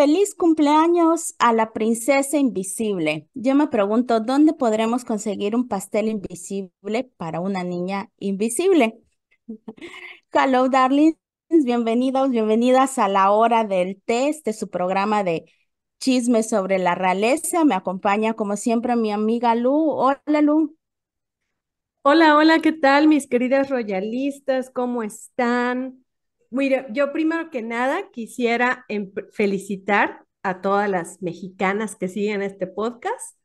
Feliz cumpleaños a la princesa invisible. Yo me pregunto, ¿dónde podremos conseguir un pastel invisible para una niña invisible? Hello, darlings. Bienvenidos, bienvenidas a la hora del test de su programa de chismes sobre la realeza. Me acompaña, como siempre, mi amiga Lu. Hola, Lu. Hola, hola, ¿qué tal, mis queridas royalistas? ¿Cómo están? Mira, yo primero que nada quisiera felicitar a todas las mexicanas que siguen este podcast,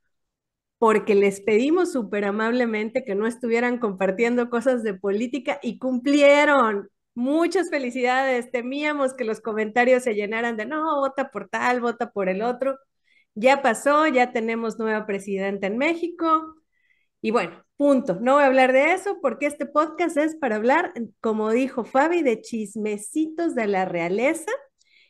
porque les pedimos súper amablemente que no estuvieran compartiendo cosas de política y cumplieron. Muchas felicidades. Temíamos que los comentarios se llenaran de no, vota por tal, vota por el otro. Ya pasó, ya tenemos nueva presidenta en México. Y bueno, Punto. No voy a hablar de eso porque este podcast es para hablar, como dijo Fabi, de chismecitos de la realeza.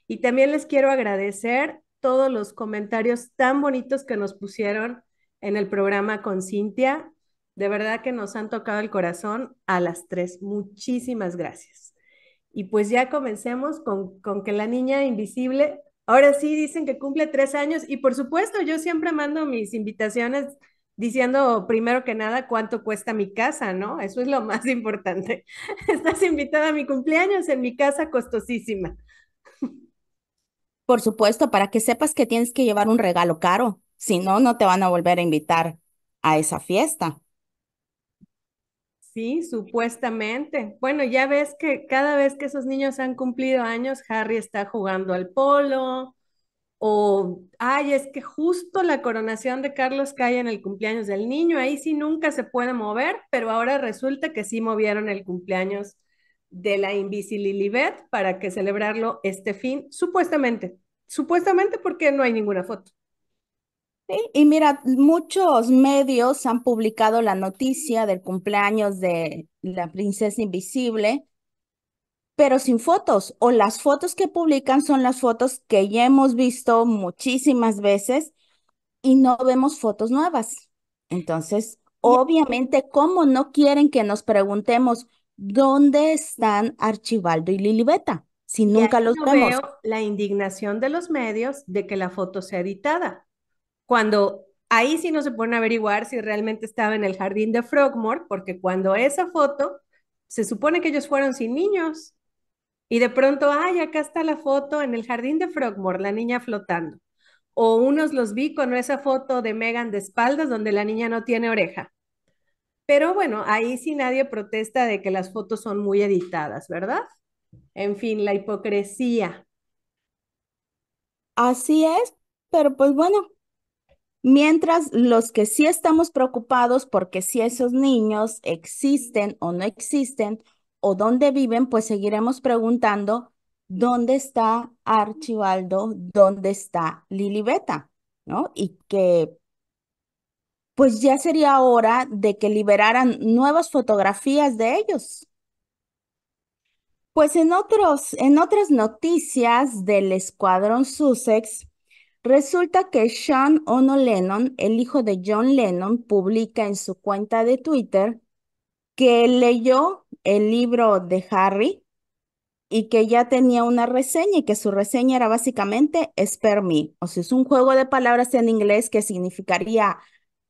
Y también les quiero agradecer todos los comentarios tan bonitos que nos pusieron en el programa con Cintia. De verdad que nos han tocado el corazón a las tres. Muchísimas gracias. Y pues ya comencemos con, con que la niña invisible, ahora sí dicen que cumple tres años y por supuesto yo siempre mando mis invitaciones diciendo primero que nada cuánto cuesta mi casa, ¿no? Eso es lo más importante. Estás invitada a mi cumpleaños en mi casa costosísima. Por supuesto, para que sepas que tienes que llevar un regalo caro, si no, no te van a volver a invitar a esa fiesta. Sí, supuestamente. Bueno, ya ves que cada vez que esos niños han cumplido años, Harry está jugando al polo, o, ay, es que justo la coronación de Carlos cae en el cumpleaños del niño, ahí sí nunca se puede mover, pero ahora resulta que sí movieron el cumpleaños de la Invisibilidad para que celebrarlo este fin, supuestamente, supuestamente porque no hay ninguna foto. Sí, y mira, muchos medios han publicado la noticia del cumpleaños de la princesa invisible, pero sin fotos, o las fotos que publican son las fotos que ya hemos visto muchísimas veces y no vemos fotos nuevas. Entonces, obviamente, ¿cómo no quieren que nos preguntemos dónde están Archibaldo y Lilibeta? Si nunca los vemos. Veo la indignación de los medios de que la foto sea editada. Cuando ahí sí no se pueden averiguar si realmente estaba en el jardín de Frogmore, porque cuando esa foto, se supone que ellos fueron sin niños. Y de pronto, ay, acá está la foto en el jardín de Frogmore, la niña flotando. O unos los vi con esa foto de Megan de espaldas donde la niña no tiene oreja. Pero bueno, ahí sí nadie protesta de que las fotos son muy editadas, ¿verdad? En fin, la hipocresía. Así es, pero pues bueno, mientras los que sí estamos preocupados porque si esos niños existen o no existen, o dónde viven, pues seguiremos preguntando dónde está Archibaldo, dónde está Lilibeta, ¿no? Y que pues ya sería hora de que liberaran nuevas fotografías de ellos. Pues en, otros, en otras noticias del escuadrón Sussex, resulta que Sean Ono Lennon, el hijo de John Lennon, publica en su cuenta de Twitter que leyó el libro de Harry y que ya tenía una reseña y que su reseña era básicamente Spare Me. O sea, es un juego de palabras en inglés que significaría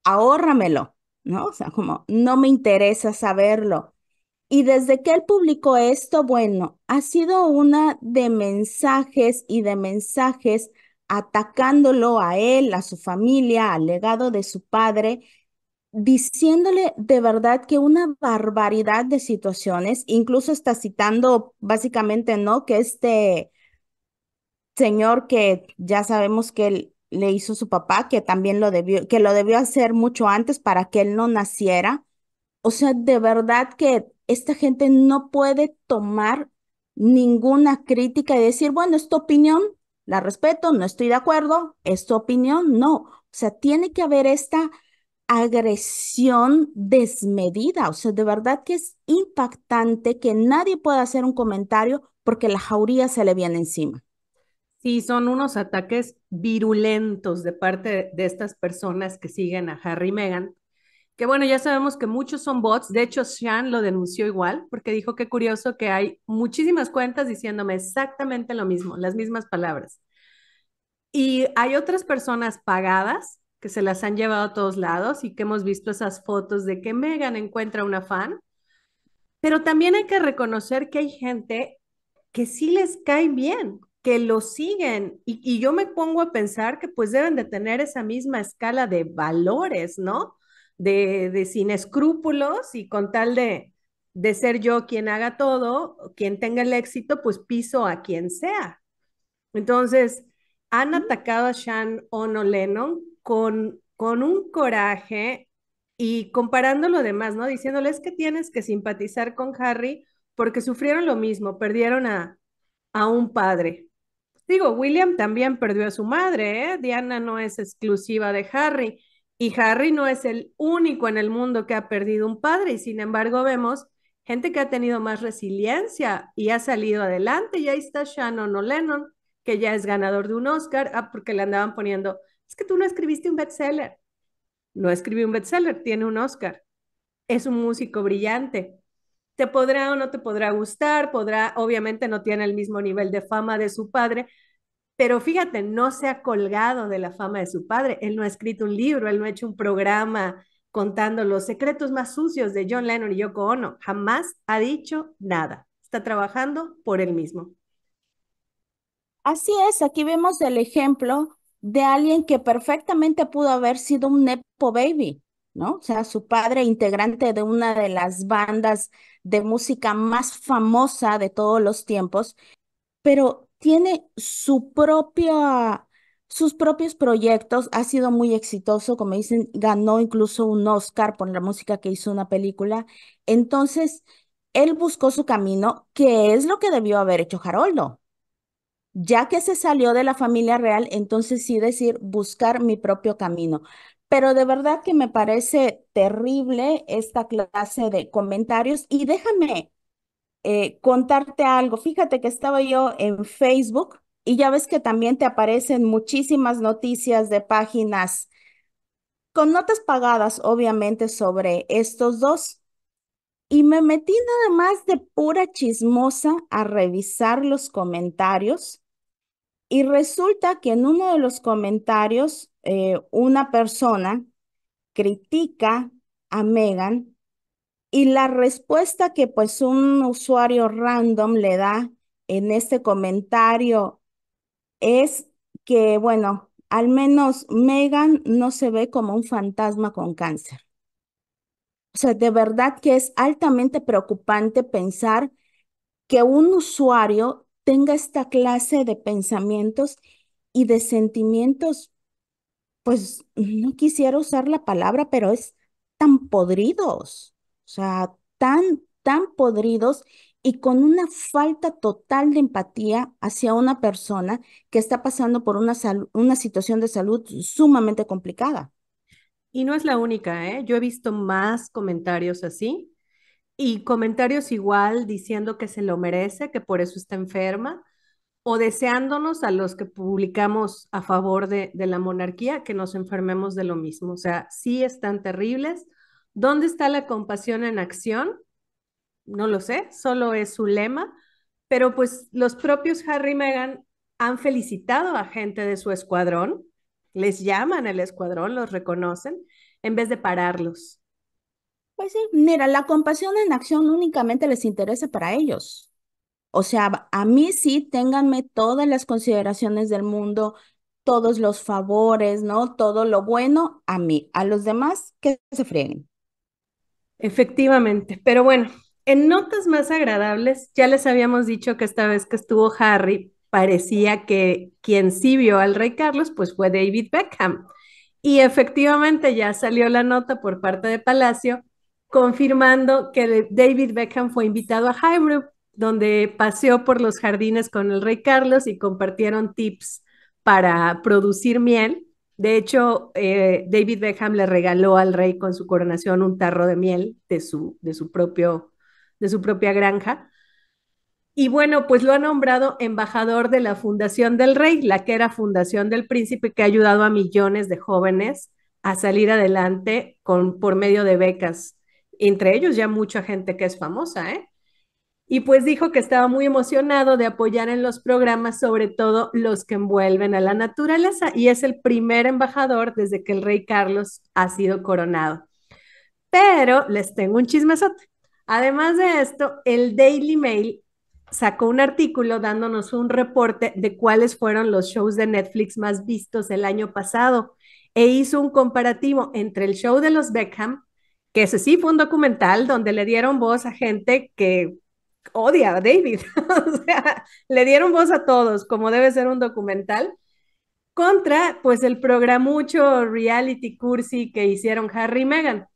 ahórramelo, ¿no? O sea, como no me interesa saberlo. Y desde que él publicó esto, bueno, ha sido una de mensajes y de mensajes atacándolo a él, a su familia, al legado de su padre diciéndole de verdad que una barbaridad de situaciones, incluso está citando básicamente, ¿no? Que este señor que ya sabemos que le hizo su papá, que también lo debió, que lo debió hacer mucho antes para que él no naciera. O sea, de verdad que esta gente no puede tomar ninguna crítica y decir, bueno, esta tu opinión, la respeto, no estoy de acuerdo, es tu opinión, no. O sea, tiene que haber esta agresión desmedida. O sea, de verdad que es impactante que nadie pueda hacer un comentario porque la jauría se le viene encima. Sí, son unos ataques virulentos de parte de, estas personas que siguen a Harry y Meghan. Que bueno, ya sabemos que muchos son bots. De hecho, Sean lo denunció igual porque dijo que curioso que hay muchísimas cuentas diciéndome exactamente lo mismo, las mismas palabras. Y hay otras personas pagadas que se las han llevado a todos lados y que hemos visto esas fotos de que Megan encuentra una fan. Pero también hay que reconocer que hay gente que sí les cae bien, que lo siguen. Y, yo me pongo a pensar que pues deben de tener esa misma escala de valores, ¿no? De, de sin escrúpulos y con tal de, de ser yo quien haga todo, quien tenga el éxito, pues piso a quien sea. Entonces, han atacado a Sean Ono Lennon con, con un coraje y comparando lo demás, ¿no? Diciéndoles que tienes que simpatizar con Harry porque sufrieron lo mismo, perdieron a, a un padre. Digo, William también perdió a su madre, ¿eh? Diana no es exclusiva de Harry y Harry no es el único en el mundo que ha perdido un padre y sin embargo vemos gente que ha tenido más resiliencia y ha salido adelante. Y ahí está Shannon O'Lennon, que ya es ganador de un Oscar, ah, porque le andaban poniendo es que tú no escribiste un bestseller. No escribí un bestseller, tiene un Oscar. Es un músico brillante. Te podrá o no te podrá gustar, podrá, obviamente no tiene el mismo nivel de fama de su padre, pero fíjate, no se ha colgado de la fama de su padre. Él no ha escrito un libro, él no ha hecho un programa contando los secretos más sucios de John Lennon y Yoko Ono. Jamás ha dicho nada. Está trabajando por él mismo. Así es, aquí vemos el ejemplo de alguien que perfectamente pudo haber sido un Nepo Baby, ¿no? O sea, su padre integrante de una de las bandas de música más famosa de todos los tiempos, pero tiene su propia, sus propios proyectos, ha sido muy exitoso, como dicen, ganó incluso un Oscar por la música que hizo una película. Entonces, él buscó su camino, que es lo que debió haber hecho Haroldo ya que se salió de la familia real, entonces sí decir buscar mi propio camino. Pero de verdad que me parece terrible esta clase de comentarios y déjame eh, contarte algo. Fíjate que estaba yo en Facebook y ya ves que también te aparecen muchísimas noticias de páginas con notas pagadas, obviamente, sobre estos dos. Y me metí nada más de pura chismosa a revisar los comentarios y resulta que en uno de los comentarios, eh, una persona critica a Megan y la respuesta que pues un usuario random le da en este comentario es que, bueno, al menos Megan no se ve como un fantasma con cáncer. O sea, de verdad que es altamente preocupante pensar que un usuario tenga esta clase de pensamientos y de sentimientos, pues no quisiera usar la palabra, pero es tan podridos, o sea, tan, tan podridos y con una falta total de empatía hacia una persona que está pasando por una, una situación de salud sumamente complicada. Y no es la única, ¿eh? Yo he visto más comentarios así y comentarios igual diciendo que se lo merece, que por eso está enferma, o deseándonos a los que publicamos a favor de, la monarquía que nos enfermemos de lo mismo. O sea, sí están terribles. ¿Dónde está la compasión en acción? No lo sé, solo es su lema, pero pues los propios Harry y Meghan han felicitado a gente de su escuadrón, les llaman el escuadrón, los reconocen, en vez de pararlos. Pues sí, mira, la compasión en acción únicamente les interesa para ellos. O sea, a mí sí, ténganme todas las consideraciones del mundo, todos los favores, ¿no? Todo lo bueno a mí, a los demás que se fríen. Efectivamente, pero bueno, en notas más agradables, ya les habíamos dicho que esta vez que estuvo Harry, parecía que quien sí vio al rey Carlos, pues fue David Beckham. Y efectivamente ya salió la nota por parte de Palacio confirmando que David Beckham fue invitado a Highbrook, donde paseó por los jardines con el rey Carlos y compartieron tips para producir miel. De hecho, eh, David Beckham le regaló al rey con su coronación un tarro de miel de su, de su, propio, de su propia granja. Y bueno, pues lo ha nombrado embajador de la Fundación del Rey, la que era Fundación del Príncipe, que ha ayudado a millones de jóvenes a salir adelante con, por medio de becas entre ellos ya mucha gente que es famosa, ¿eh? Y pues dijo que estaba muy emocionado de apoyar en los programas, sobre todo los que envuelven a la naturaleza, y es el primer embajador desde que el rey Carlos ha sido coronado. Pero les tengo un chismesote. Además de esto, el Daily Mail sacó un artículo dándonos un reporte de cuáles fueron los shows de Netflix más vistos el año pasado e hizo un comparativo entre el show de los Beckham que ese sí fue un documental donde le dieron voz a gente que odia a David, o sea, le dieron voz a todos, como debe ser un documental, contra pues el programucho reality cursi que hicieron Harry y Meghan.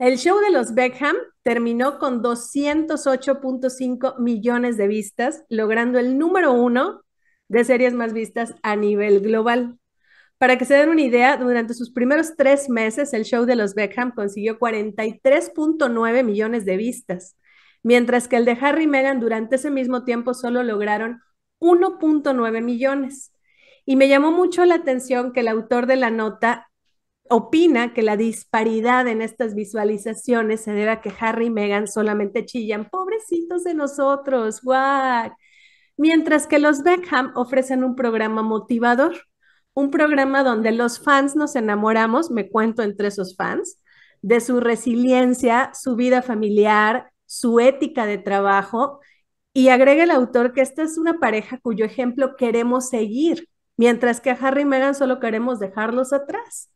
El show de los Beckham terminó con 208.5 millones de vistas, logrando el número uno de series más vistas a nivel global. Para que se den una idea, durante sus primeros tres meses, el show de los Beckham consiguió 43.9 millones de vistas, mientras que el de Harry y Meghan durante ese mismo tiempo solo lograron 1.9 millones. Y me llamó mucho la atención que el autor de la nota opina que la disparidad en estas visualizaciones se debe a que Harry y Meghan solamente chillan, pobrecitos de nosotros, guau, mientras que los Beckham ofrecen un programa motivador un programa donde los fans nos enamoramos, me cuento entre esos fans, de su resiliencia, su vida familiar, su ética de trabajo. Y agrega el autor que esta es una pareja cuyo ejemplo queremos seguir, mientras que a Harry y Meghan solo queremos dejarlos atrás.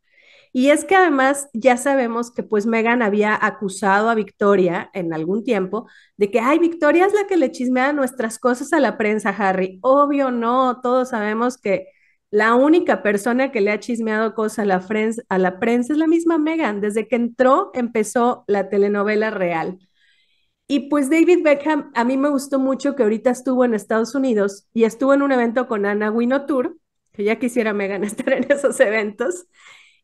Y es que además ya sabemos que pues Megan había acusado a Victoria en algún tiempo de que, ay, Victoria es la que le chismea nuestras cosas a la prensa, Harry. Obvio no, todos sabemos que la única persona que le ha chismeado cosas a la, friends, a la prensa es la misma Megan. Desde que entró, empezó la telenovela real. Y pues David Beckham, a mí me gustó mucho que ahorita estuvo en Estados Unidos y estuvo en un evento con Anna Tour que ya quisiera Megan estar en esos eventos,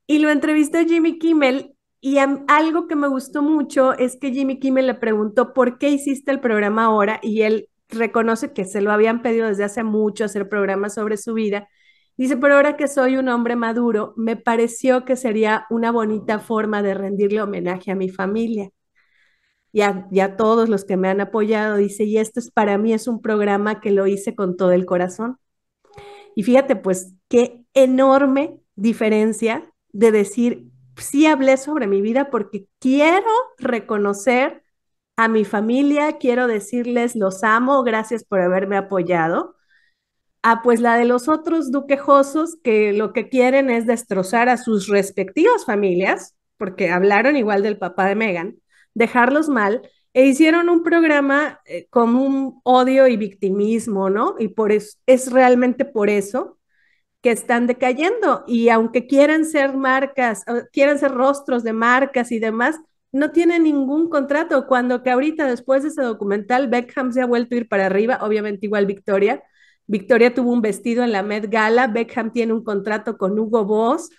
y lo entrevistó Jimmy Kimmel. Y algo que me gustó mucho es que Jimmy Kimmel le preguntó por qué hiciste el programa ahora y él reconoce que se lo habían pedido desde hace mucho hacer programas sobre su vida Dice, pero ahora que soy un hombre maduro, me pareció que sería una bonita forma de rendirle homenaje a mi familia y a, todos los que me han apoyado. Dice, y esto es para mí es un programa que lo hice con todo el corazón. Y fíjate, pues, qué enorme diferencia de decir, sí hablé sobre mi vida porque quiero reconocer a mi familia, quiero decirles los amo, gracias por haberme apoyado, a ah, pues la de los otros duquejosos que lo que quieren es destrozar a sus respectivas familias, porque hablaron igual del papá de Megan, dejarlos mal, e hicieron un programa eh, con un odio y victimismo, ¿no? Y por eso, es realmente por eso que están decayendo. Y aunque quieran ser marcas, quieran ser rostros de marcas y demás, no tienen ningún contrato. Cuando que ahorita, después de ese documental, Beckham se ha vuelto a ir para arriba, obviamente igual Victoria, Victoria tuvo un vestido en la Met Gala, Beckham tiene un contrato con Hugo Boss,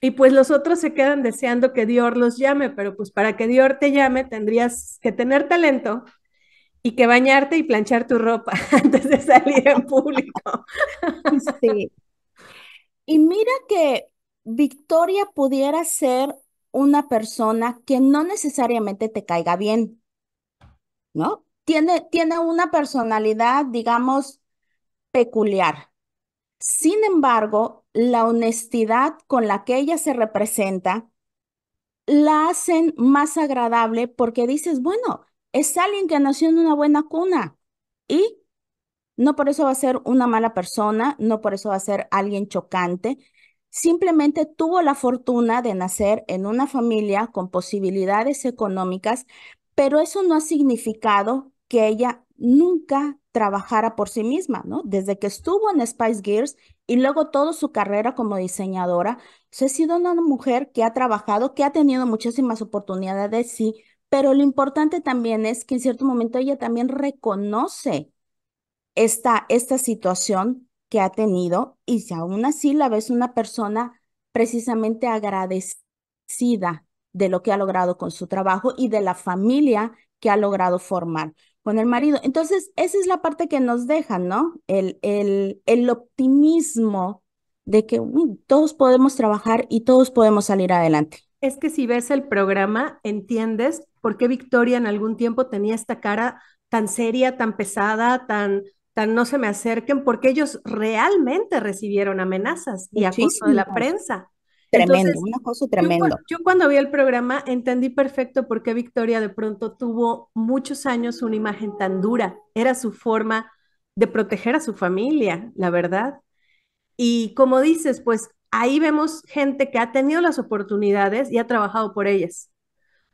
y pues los otros se quedan deseando que Dior los llame, pero pues para que Dior te llame tendrías que tener talento y que bañarte y planchar tu ropa antes de salir en público. Y mira que Victoria pudiera ser una persona que no necesariamente te caiga bien, ¿no? Tiene, tiene una personalidad, digamos, peculiar. Sin embargo, la honestidad con la que ella se representa la hacen más agradable porque dices, bueno, es alguien que nació en una buena cuna y no por eso va a ser una mala persona, no por eso va a ser alguien chocante. Simplemente tuvo la fortuna de nacer en una familia con posibilidades económicas, pero eso no ha significado que ella nunca trabajara por sí misma, ¿no? Desde que estuvo en Spice Girls y luego toda su carrera como diseñadora, se ha sido una mujer que ha trabajado, que ha tenido muchísimas oportunidades, sí, pero lo importante también es que en cierto momento ella también reconoce esta, esta situación que ha tenido y si aún así la ves una persona precisamente agradecida de lo que ha logrado con su trabajo y de la familia que ha logrado formar con el marido. Entonces, esa es la parte que nos deja, ¿no? El, el, el optimismo de que todos podemos trabajar y todos podemos salir adelante. Es que si ves el programa, entiendes por qué Victoria en algún tiempo tenía esta cara tan seria, tan pesada, tan, tan no se me acerquen, porque ellos realmente recibieron amenazas y Muchísimas. acoso de la prensa. Tremendo, un acoso tremendo. yo, cuando vi el programa entendí perfecto por qué Victoria de pronto tuvo muchos años una imagen tan dura. Era su forma de proteger a su familia, la verdad. Y como dices, pues ahí vemos gente que ha tenido las oportunidades y ha trabajado por ellas.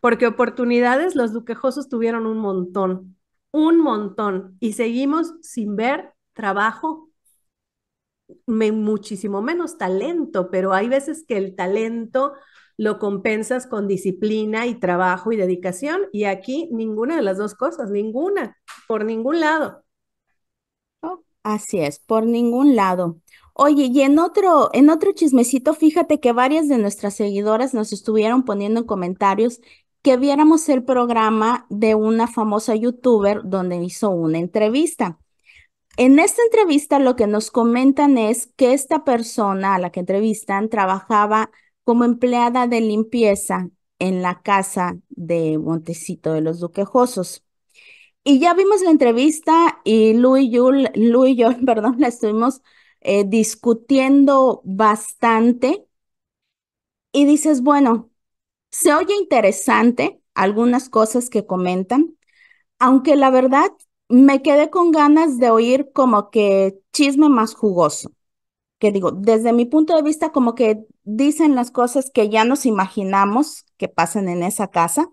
Porque oportunidades los duquejosos tuvieron un montón, un montón. Y seguimos sin ver trabajo muchísimo menos talento, pero hay veces que el talento lo compensas con disciplina y trabajo y dedicación, y aquí ninguna de las dos cosas, ninguna, por ningún lado. así es, por ningún lado. Oye, y en otro, en otro chismecito, fíjate que varias de nuestras seguidoras nos estuvieron poniendo en comentarios que viéramos el programa de una famosa youtuber donde hizo una entrevista. En esta entrevista lo que nos comentan es que esta persona a la que entrevistan trabajaba como empleada de limpieza en la casa de Montecito de los Duquejosos. Y ya vimos la entrevista y Luis y, yo, perdón, la estuvimos eh, discutiendo bastante. Y dices, bueno, se oye interesante algunas cosas que comentan, aunque la verdad me quedé con ganas de oír como que chisme más jugoso. Que digo, desde mi punto de vista, como que dicen las cosas que ya nos imaginamos que pasan en esa casa,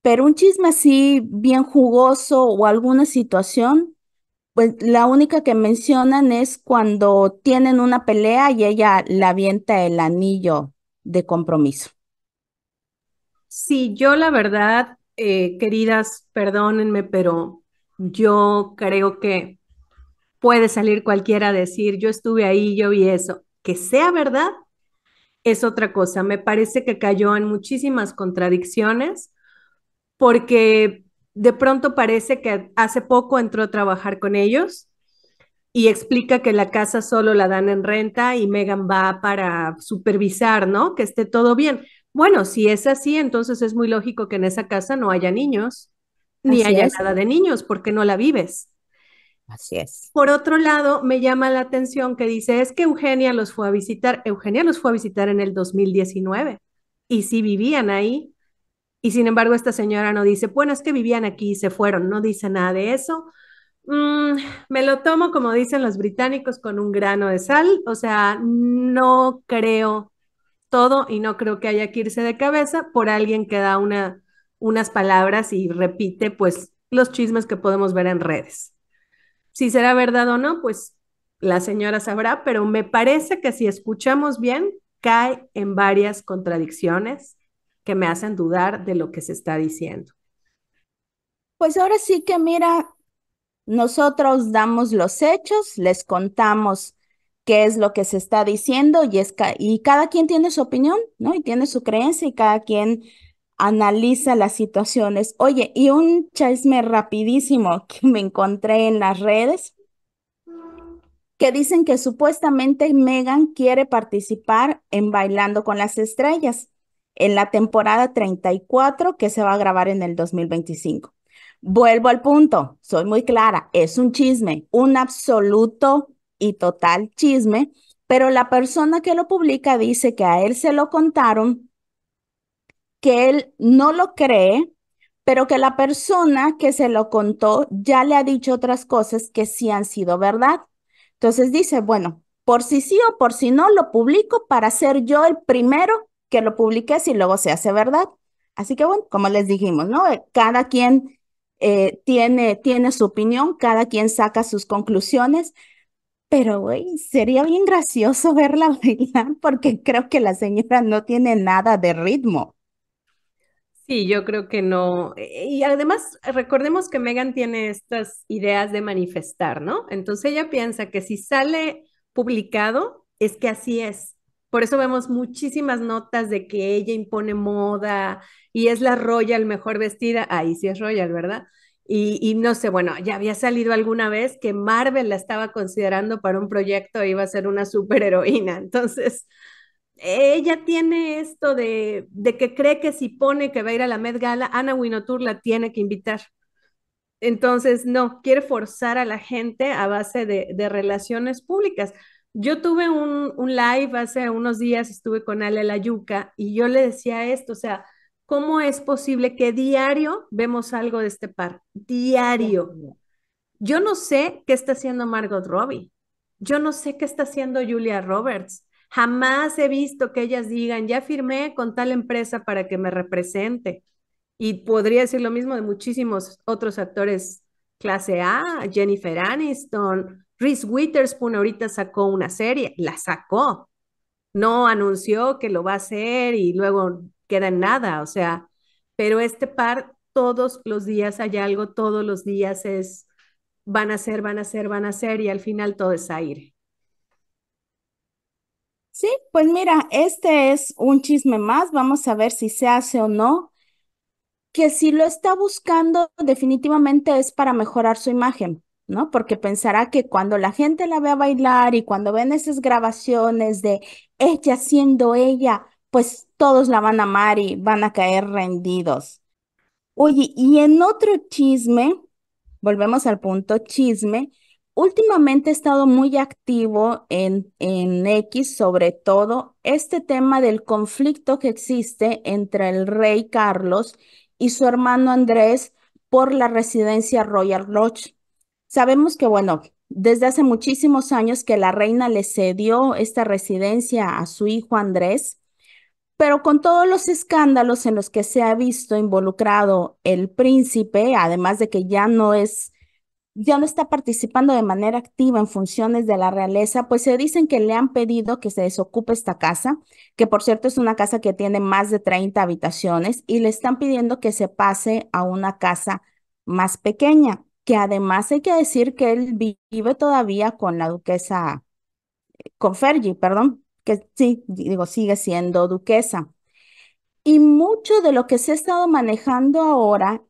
pero un chisme así bien jugoso o alguna situación, pues la única que mencionan es cuando tienen una pelea y ella la avienta el anillo de compromiso. Sí, yo la verdad, eh, queridas, perdónenme, pero yo creo que puede salir cualquiera a decir, yo estuve ahí, yo vi eso. Que sea verdad es otra cosa. Me parece que cayó en muchísimas contradicciones porque de pronto parece que hace poco entró a trabajar con ellos y explica que la casa solo la dan en renta y Megan va para supervisar, ¿no? Que esté todo bien. Bueno, si es así, entonces es muy lógico que en esa casa no haya niños ni haya nada de niños, porque no la vives. Así es. Por otro lado, me llama la atención que dice, es que Eugenia los fue a visitar. Eugenia los fue a visitar en el 2019 y sí vivían ahí. Y sin embargo, esta señora no dice, bueno, es que vivían aquí y se fueron, no dice nada de eso. Mm, me lo tomo, como dicen los británicos, con un grano de sal. O sea, no creo todo y no creo que haya que irse de cabeza por alguien que da una unas palabras y repite pues los chismes que podemos ver en redes. Si será verdad o no, pues la señora sabrá, pero me parece que si escuchamos bien, cae en varias contradicciones que me hacen dudar de lo que se está diciendo. Pues ahora sí que mira, nosotros damos los hechos, les contamos qué es lo que se está diciendo y, es y cada quien tiene su opinión, ¿no? Y tiene su creencia y cada quien analiza las situaciones. Oye, y un chisme rapidísimo que me encontré en las redes, que dicen que supuestamente Megan quiere participar en Bailando con las Estrellas en la temporada 34 que se va a grabar en el 2025. Vuelvo al punto, soy muy clara, es un chisme, un absoluto y total chisme, pero la persona que lo publica dice que a él se lo contaron que él no lo cree, pero que la persona que se lo contó ya le ha dicho otras cosas que sí han sido verdad. Entonces dice, bueno, por si sí o por si no, lo publico para ser yo el primero que lo publique si luego se hace verdad. Así que bueno, como les dijimos, ¿no? Eh, cada quien eh, tiene, tiene su opinión, cada quien saca sus conclusiones, pero güey, sería bien gracioso verla bailar porque creo que la señora no tiene nada de ritmo. Sí, yo creo que no. Y además, recordemos que Megan tiene estas ideas de manifestar, ¿no? Entonces ella piensa que si sale publicado, es que así es. Por eso vemos muchísimas notas de que ella impone moda y es la Royal mejor vestida. Ahí sí es Royal, ¿verdad? Y, no sé, bueno, ya había salido alguna vez que Marvel la estaba considerando para un proyecto, iba a ser una superheroína. Entonces, ella tiene esto de, que cree que si pone que va a ir a la med Gala, Ana Winotur la tiene que invitar. Entonces, no, quiere forzar a la gente a base de, relaciones públicas. Yo tuve un, live hace unos días, estuve con Ale La Yuca, y yo le decía esto, o sea, ¿cómo es posible que diario vemos algo de este par? Diario. Yo no sé qué está haciendo Margot Robbie. Yo no sé qué está haciendo Julia Roberts Jamás he visto que ellas digan, ya firmé con tal empresa para que me represente. Y podría decir lo mismo de muchísimos otros actores clase A, Jennifer Aniston, Reese Witherspoon ahorita sacó una serie, la sacó. No anunció que lo va a hacer y luego queda en nada, o sea, pero este par todos los días hay algo, todos los días es van a ser, van a ser, van a ser y al final todo es aire. Sí, pues mira, este es un chisme más, vamos a ver si se hace o no, que si lo está buscando definitivamente es para mejorar su imagen, ¿no? Porque pensará que cuando la gente la vea bailar y cuando ven esas grabaciones de ella siendo ella, pues todos la van a amar y van a caer rendidos. Oye, y en otro chisme, volvemos al punto chisme, Últimamente he estado muy activo en, en X, sobre todo este tema del conflicto que existe entre el rey Carlos y su hermano Andrés por la residencia Royal Lodge. Sabemos que, bueno, desde hace muchísimos años que la reina le cedió esta residencia a su hijo Andrés, pero con todos los escándalos en los que se ha visto involucrado el príncipe, además de que ya no es ya no está participando de manera activa en funciones de la realeza, pues se dicen que le han pedido que se desocupe esta casa, que por cierto es una casa que tiene más de 30 habitaciones, y le están pidiendo que se pase a una casa más pequeña, que además hay que decir que él vive todavía con la duquesa, con Fergie, perdón, que sí, digo, sigue siendo duquesa. Y mucho de lo que se ha estado manejando ahora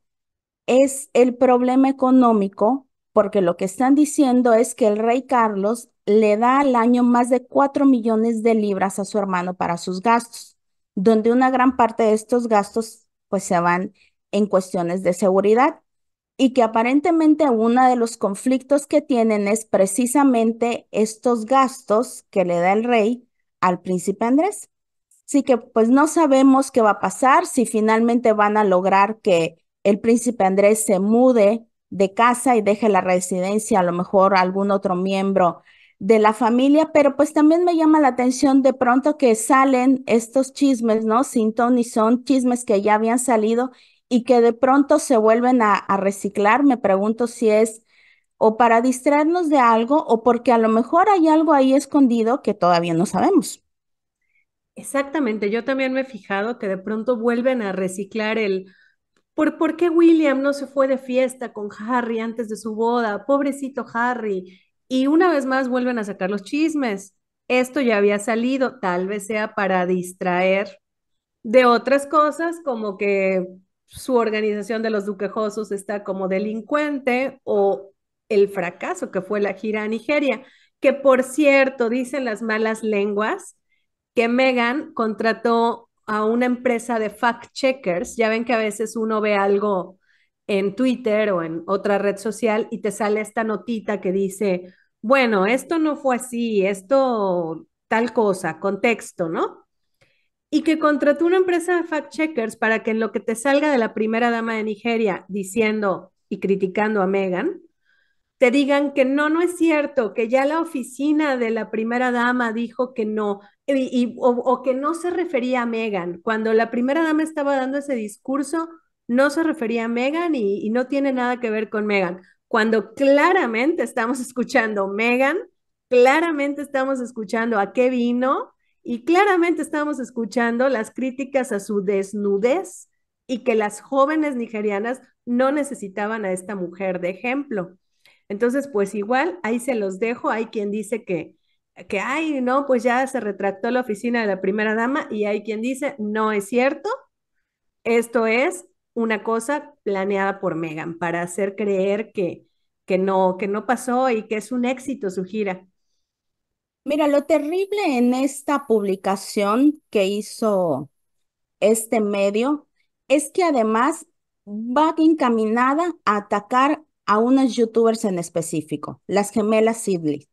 es el problema económico porque lo que están diciendo es que el rey Carlos le da al año más de cuatro millones de libras a su hermano para sus gastos, donde una gran parte de estos gastos pues se van en cuestiones de seguridad y que aparentemente uno de los conflictos que tienen es precisamente estos gastos que le da el rey al príncipe Andrés. Así que pues no sabemos qué va a pasar, si finalmente van a lograr que el príncipe Andrés se mude de casa y deje la residencia, a lo mejor algún otro miembro de la familia, pero pues también me llama la atención de pronto que salen estos chismes, ¿no? Sin y son chismes que ya habían salido y que de pronto se vuelven a, a reciclar. Me pregunto si es o para distraernos de algo o porque a lo mejor hay algo ahí escondido que todavía no sabemos. Exactamente, yo también me he fijado que de pronto vuelven a reciclar el, ¿Por, qué William no se fue de fiesta con Harry antes de su boda? Pobrecito Harry. Y una vez más vuelven a sacar los chismes. Esto ya había salido, tal vez sea para distraer de otras cosas, como que su organización de los duquejosos está como delincuente o el fracaso que fue la gira a Nigeria, que por cierto, dicen las malas lenguas, que Megan contrató a una empresa de fact-checkers. Ya ven que a veces uno ve algo en Twitter o en otra red social y te sale esta notita que dice, bueno, esto no fue así, esto tal cosa, contexto, ¿no? Y que contrató una empresa de fact-checkers para que en lo que te salga de la primera dama de Nigeria diciendo y criticando a Meghan, te digan que no, no es cierto, que ya la oficina de la primera dama dijo que no, y, o, que no se refería a Megan. Cuando la primera dama estaba dando ese discurso, no se refería a Megan y, y no tiene nada que ver con Megan. Cuando claramente estamos escuchando Megan, claramente estamos escuchando a qué vino y claramente estamos escuchando las críticas a su desnudez y que las jóvenes nigerianas no necesitaban a esta mujer de ejemplo. Entonces, pues igual, ahí se los dejo. Hay quien dice que, que, ay, no, pues ya se retractó la oficina de la primera dama y hay quien dice, no es cierto, esto es una cosa planeada por Megan para hacer creer que, que, no, que no pasó y que es un éxito su gira. Mira, lo terrible en esta publicación que hizo este medio es que además va encaminada a atacar a unas youtubers en específico, las gemelas Sidley,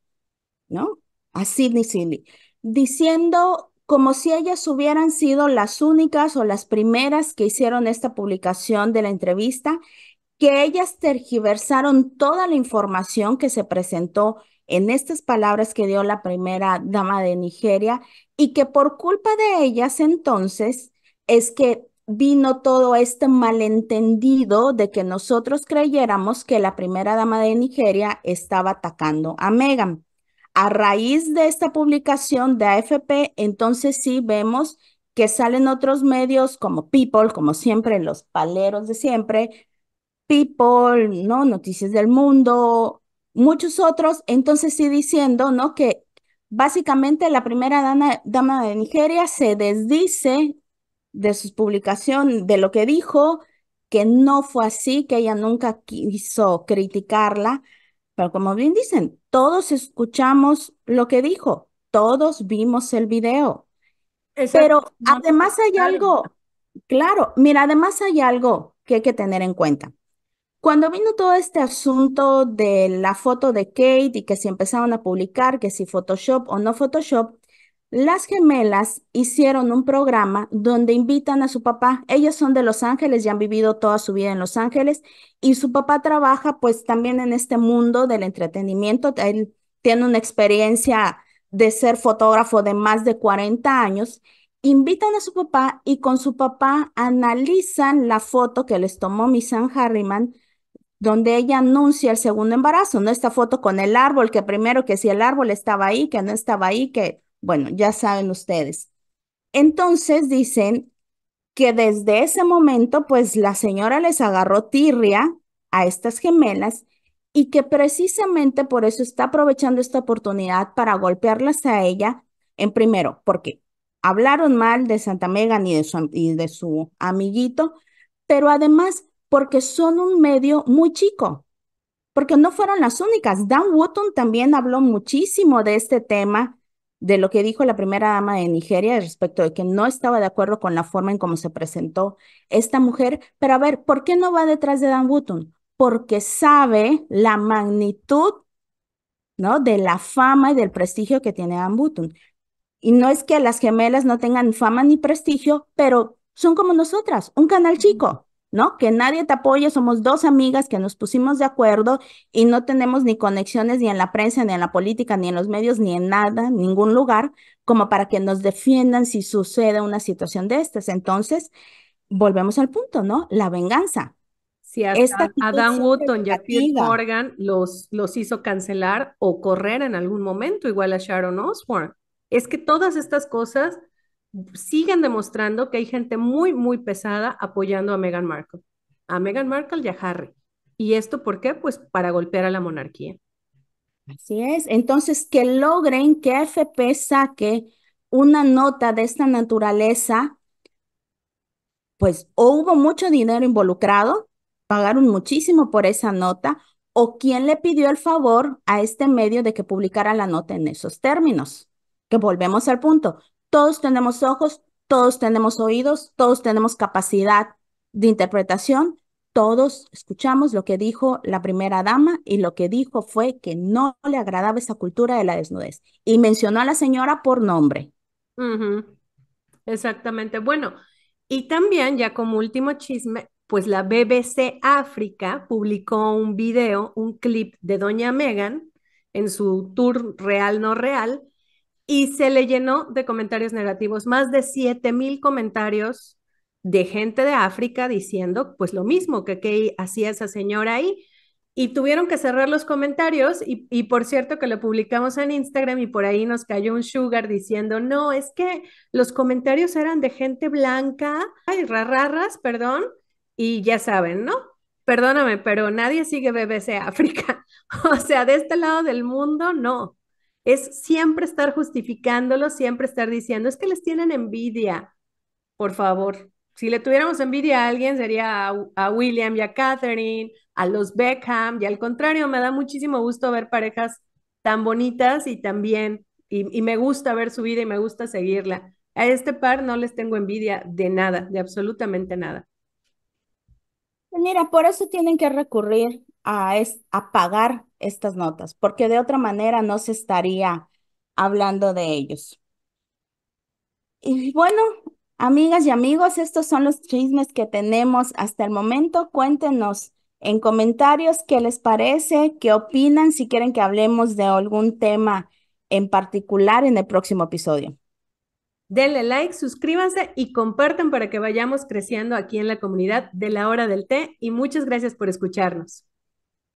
¿no? A Sidney Sidley, diciendo como si ellas hubieran sido las únicas o las primeras que hicieron esta publicación de la entrevista, que ellas tergiversaron toda la información que se presentó en estas palabras que dio la primera dama de Nigeria y que por culpa de ellas entonces es que vino todo este malentendido de que nosotros creyéramos que la primera dama de Nigeria estaba atacando a Megan. A raíz de esta publicación de AFP, entonces sí vemos que salen otros medios como People, como siempre, los paleros de siempre, People, ¿no? Noticias del Mundo, muchos otros, entonces sí diciendo, ¿no? Que básicamente la primera dama de Nigeria se desdice de su publicación, de lo que dijo, que no fue así, que ella nunca quiso criticarla, pero como bien dicen, todos escuchamos lo que dijo, todos vimos el video. Pero además hay algo, claro, mira, además hay algo que hay que tener en cuenta. Cuando vino todo este asunto de la foto de Kate y que si empezaron a publicar que si Photoshop o no Photoshop, las gemelas hicieron un programa donde invitan a su papá. Ellas son de Los Ángeles y han vivido toda su vida en Los Ángeles y su papá trabaja pues también en este mundo del entretenimiento. Él tiene una experiencia de ser fotógrafo de más de 40 años. Invitan a su papá y con su papá analizan la foto que les tomó Missan Harriman donde ella anuncia el segundo embarazo, ¿no? Esta foto con el árbol, que primero que si el árbol estaba ahí, que no estaba ahí, que bueno, ya saben ustedes. Entonces dicen que desde ese momento, pues la señora les agarró tirria a estas gemelas y que precisamente por eso está aprovechando esta oportunidad para golpearlas a ella, en primero, porque hablaron mal de Santa Megan y de su, y de su amiguito, pero además porque son un medio muy chico, porque no fueron las únicas. Dan Wotton también habló muchísimo de este tema de lo que dijo la primera dama de Nigeria respecto de que no estaba de acuerdo con la forma en cómo se presentó esta mujer, pero a ver, ¿por qué no va detrás de Dan Wooten? Porque sabe la magnitud ¿no? de la fama y del prestigio que tiene Dan Y no es que las gemelas no tengan fama ni prestigio, pero son como nosotras, un canal chico. ¿no? Que nadie te apoye, somos dos amigas que nos pusimos de acuerdo y no tenemos ni conexiones ni en la prensa, ni en la política, ni en los medios, ni en nada, ningún lugar, como para que nos defiendan si sucede una situación de estas. Entonces, volvemos al punto, ¿no? La venganza. Si hasta Adam Wooton y Morgan los, los hizo cancelar o correr en algún momento, igual a Sharon Osbourne. Es que todas estas cosas siguen demostrando que hay gente muy, muy pesada apoyando a Meghan Markle, a Meghan Markle y a Harry. ¿Y esto por qué? Pues para golpear a la monarquía. Así es. Entonces, que logren que FP saque una nota de esta naturaleza, pues o hubo mucho dinero involucrado, pagaron muchísimo por esa nota, o quién le pidió el favor a este medio de que publicara la nota en esos términos. Que volvemos al punto, todos tenemos ojos, todos tenemos oídos, todos tenemos capacidad de interpretación, todos escuchamos lo que dijo la primera dama y lo que dijo fue que no le agradaba esa cultura de la desnudez. Y mencionó a la señora por nombre. Exactamente. Bueno, y también ya como último chisme, pues la BBC África publicó un video, un clip de Doña Megan en su tour real no real, y se le llenó de comentarios negativos, más de 7000 comentarios de gente de África diciendo pues lo mismo que que hacía esa señora ahí. Y tuvieron que cerrar los comentarios y, por cierto que lo publicamos en Instagram y por ahí nos cayó un sugar diciendo, no, es que los comentarios eran de gente blanca, ay, rarras, perdón, y ya saben, ¿no? Perdóname, pero nadie sigue BBC África. O sea, de este lado del mundo, no es siempre estar justificándolo, siempre estar diciendo, es que les tienen envidia, por favor. Si le tuviéramos envidia a alguien sería a, William y a Catherine, a los Beckham, y al contrario, me da muchísimo gusto ver parejas tan bonitas y también, y, y me gusta ver su vida y me gusta seguirla. A este par no les tengo envidia de nada, de absolutamente nada. Pues mira, por eso tienen que recurrir a, es, a pagar estas notas, porque de otra manera no se estaría hablando de ellos. Y bueno, amigas y amigos, estos son los chismes que tenemos hasta el momento. Cuéntenos en comentarios qué les parece, qué opinan, si quieren que hablemos de algún tema en particular en el próximo episodio. Denle like, suscríbanse y compartan para que vayamos creciendo aquí en la comunidad de la hora del té y muchas gracias por escucharnos.